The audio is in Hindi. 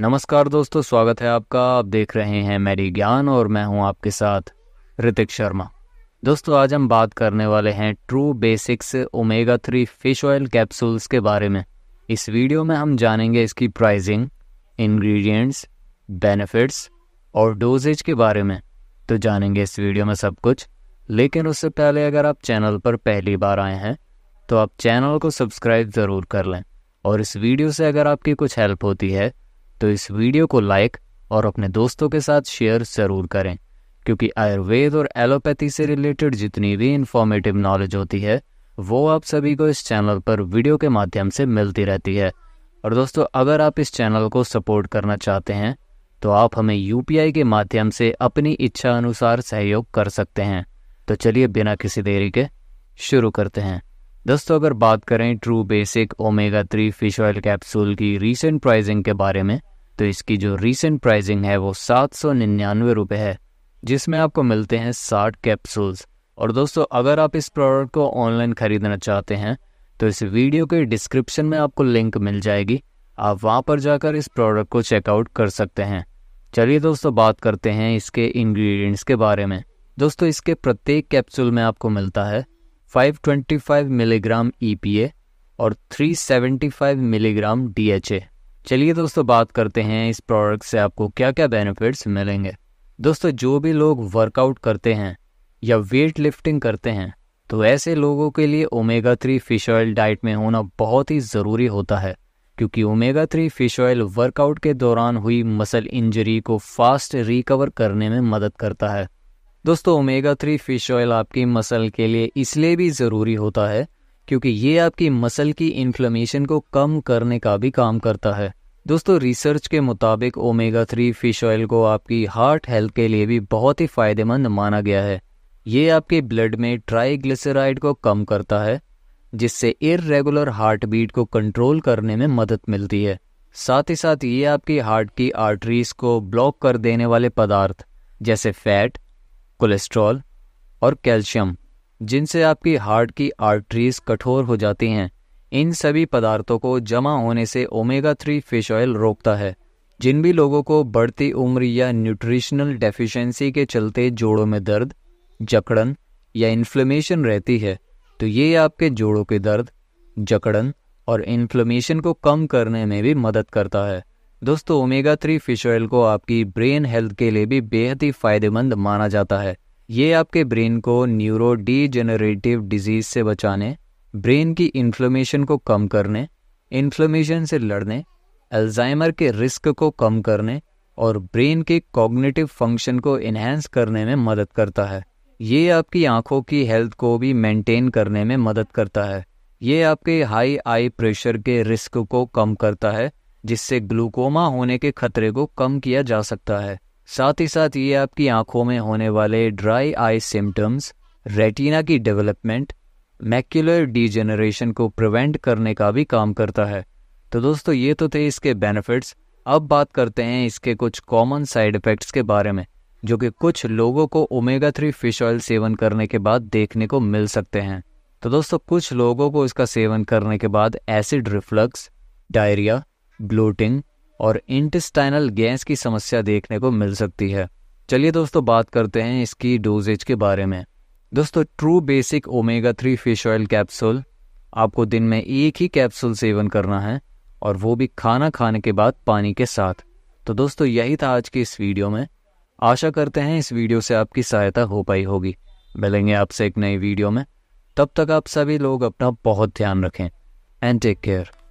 नमस्कार दोस्तों स्वागत है आपका आप देख रहे हैं मेरी ज्ञान और मैं हूं आपके साथ ऋतिक शर्मा दोस्तों आज हम बात करने वाले हैं True Basics omega three fish oil capsules के बारे में इस वीडियो में हम जानेंगे इसकी प्राइसिंग इंग्रेडिएंट्स, बेनिफिट्स और डोजेज के बारे में तो जानेंगे इस वीडियो में सब कुछ लेकिन उससे पहले अगर आप चैनल पर पहली बार आए हैं तो आप चैनल को सब्सक्राइब ज़रूर कर लें और इस वीडियो से अगर आपकी कुछ हेल्प होती है तो इस वीडियो को लाइक और अपने दोस्तों के साथ शेयर ज़रूर करें क्योंकि आयुर्वेद और एलोपैथी से रिलेटेड जितनी भी इंफॉर्मेटिव नॉलेज होती है वो आप सभी को इस चैनल पर वीडियो के माध्यम से मिलती रहती है और दोस्तों अगर आप इस चैनल को सपोर्ट करना चाहते हैं तो आप हमें यू के माध्यम से अपनी इच्छा अनुसार सहयोग कर सकते हैं तो चलिए बिना किसी देरी के शुरू करते हैं दोस्तों अगर बात करें True Basic omega three fish oil capsule की रीसेंट प्राइसिंग के बारे में तो इसकी जो रीसेंट प्राइसिंग है वो सात सौ निन्यानवे रुपये है जिसमें आपको मिलते हैं साठ कैप्सूल्स और दोस्तों अगर आप इस प्रोडक्ट को ऑनलाइन ख़रीदना चाहते हैं तो इस वीडियो के डिस्क्रिप्शन में आपको लिंक मिल जाएगी आप वहां पर जाकर इस प्रोडक्ट को चेकआउट कर सकते हैं चलिए दोस्तों बात करते हैं इसके इंग्रेडिएंट्स के बारे में दोस्तों इसके प्रत्येक कैप्सूल में आपको मिलता है 525 मिलीग्राम ईपीए और 375 मिलीग्राम डीएचए चलिए दोस्तों बात करते हैं इस प्रोडक्ट से आपको क्या क्या बेनिफिट्स मिलेंगे दोस्तों जो भी लोग वर्कआउट करते हैं या वेट लिफ्टिंग करते हैं तो ऐसे लोगों के लिए omega three fish oil diet में होना बहुत ही ज़रूरी होता है क्योंकि omega three fish oil workout के दौरान हुई मसल इंजरी को फास्ट रिकवर करने में मदद करता है दोस्तों ओमेगा थ्री फिश ऑयल आपकी मसल के लिए इसलिए भी ज़रूरी होता है क्योंकि ये आपकी मसल की इन्फ्लेमेशन को कम करने का भी काम करता है दोस्तों रिसर्च के मुताबिक ओमेगा थ्री फिश ऑयल को आपकी हार्ट हेल्थ के लिए भी बहुत ही फायदेमंद माना गया है ये आपके ब्लड में ट्राईग्लिसराइड को कम करता है जिससे इरेगुलर हार्ट बीट को कंट्रोल करने में मदद मिलती है साथ ही साथ ये आपकी हार्ट की आर्टरीज को ब्लॉक कर देने वाले पदार्थ जैसे फैट कोलेस्ट्रॉल और कैल्शियम जिनसे आपकी हार्ट की आर्टरीज कठोर हो जाती हैं इन सभी पदार्थों को जमा होने से ओमेगा थ्री फिश ऑयल रोकता है जिन भी लोगों को बढ़ती उम्र या न्यूट्रिशनल डेफिशिएंसी के चलते जोड़ों में दर्द जकड़न या इन्फ्लेमेशन रहती है तो ये आपके जोड़ों के दर्द जकड़न और इन्फ्लेमेशन को कम करने में भी मदद करता है दोस्तों ओमेगा थ्री फिश ऑयल को आपकी ब्रेन हेल्थ के लिए भी बेहद ही फायदेमंद माना जाता है ये आपके ब्रेन को न्यूरो डीजेनरेटिव डिजीज़ से बचाने ब्रेन की इन्फ्लोमेशन को कम करने इन्फ्लोमेशन से लड़ने अल्जाइमर के रिस्क को कम करने और ब्रेन के कॉग्निटिव फंक्शन को इन्हेंस करने में मदद करता है ये आपकी आंखों की हेल्थ को भी मेंटेन करने में मदद करता है ये आपके हाई आई प्रेशर के रिस्क को कम करता है जिससे ग्लूकोमा होने के खतरे को कम किया जा सकता है साथ ही साथ ये आपकी आंखों में होने वाले ड्राई आई सिम्टम्स रेटिना की डेवलपमेंट मैक्यूलर डिजेनरेशन को प्रिवेंट करने का भी काम करता है तो दोस्तों ये तो थे इसके बेनिफिट्स अब बात करते हैं इसके कुछ कॉमन साइड इफ़ेक्ट्स के बारे में जो कि कुछ लोगों को ओमेगा थ्री फिश ऑयल सेवन करने के बाद देखने को मिल सकते हैं तो दोस्तों कुछ लोगों को इसका सेवन करने के बाद एसिड रिफ्लक्स डायरिया ब्लोटिंग और इंटेस्टाइनल गैस की समस्या देखने को मिल सकती है चलिए दोस्तों बात करते हैं इसकी डोजेज के बारे में दोस्तों True Basic omega three fish oil capsule आपको दिन में एक ही कैप्सूल सेवन करना है और वो भी खाना खाने के बाद पानी के साथ तो दोस्तों यही था आज की इस वीडियो में आशा करते हैं इस वीडियो से आपकी सहायता हो पाई होगी मिलेंगे आपसे एक नई वीडियो में तब तक आप सभी लोग अपना बहुत ध्यान रखें एंड टेक केयर